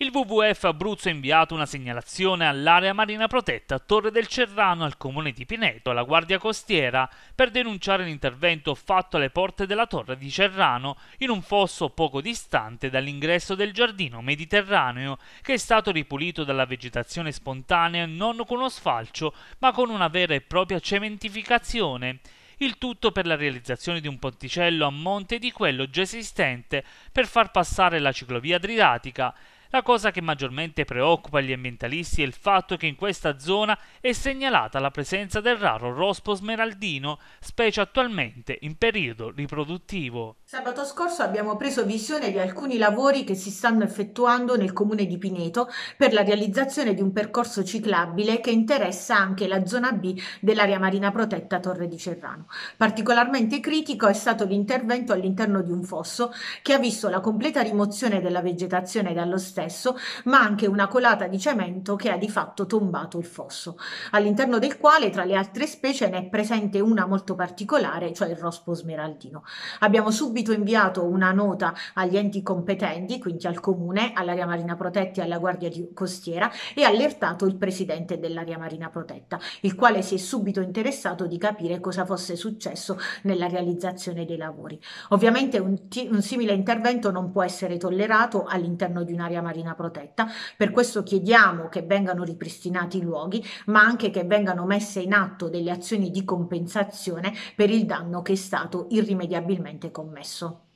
Il WWF Abruzzo ha inviato una segnalazione all'area marina protetta Torre del Cerrano, al comune di Pineto, alla Guardia Costiera, per denunciare l'intervento fatto alle porte della Torre di Cerrano, in un fosso poco distante dall'ingresso del giardino mediterraneo, che è stato ripulito dalla vegetazione spontanea non con uno sfalcio, ma con una vera e propria cementificazione il tutto per la realizzazione di un ponticello a monte di quello già esistente per far passare la ciclovia adriatica la cosa che maggiormente preoccupa gli ambientalisti è il fatto che in questa zona è segnalata la presenza del raro rospo smeraldino, specie attualmente in periodo riproduttivo. Sabato scorso abbiamo preso visione di alcuni lavori che si stanno effettuando nel comune di Pineto per la realizzazione di un percorso ciclabile che interessa anche la zona B dell'area marina protetta Torre di Cerrano. Particolarmente critico è stato l'intervento all'interno di un fosso che ha visto la completa rimozione della vegetazione dallo stesso, ma anche una colata di cemento che ha di fatto tombato il fosso, all'interno del quale tra le altre specie ne è presente una molto particolare, cioè il rospo smeraldino. Abbiamo subito subito inviato una nota agli enti competenti, quindi al comune, all'area marina protetta e alla guardia costiera e allertato il presidente dell'area marina protetta, il quale si è subito interessato di capire cosa fosse successo nella realizzazione dei lavori. Ovviamente un, un simile intervento non può essere tollerato all'interno di un'area marina protetta, per questo chiediamo che vengano ripristinati i luoghi, ma anche che vengano messe in atto delle azioni di compensazione per il danno che è stato irrimediabilmente commesso complesso.